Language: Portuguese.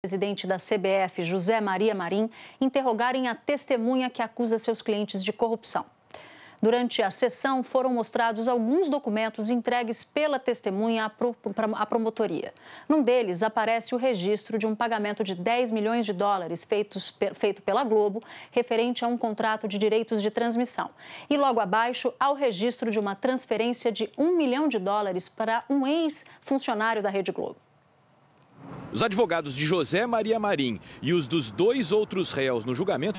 presidente da CBF, José Maria Marim, interrogarem a testemunha que acusa seus clientes de corrupção. Durante a sessão, foram mostrados alguns documentos entregues pela testemunha à promotoria. Num deles, aparece o registro de um pagamento de 10 milhões de dólares feitos, feito pela Globo, referente a um contrato de direitos de transmissão. E logo abaixo, há o registro de uma transferência de 1 milhão de dólares para um ex-funcionário da Rede Globo. Os advogados de José Maria Marim e os dos dois outros réus no julgamento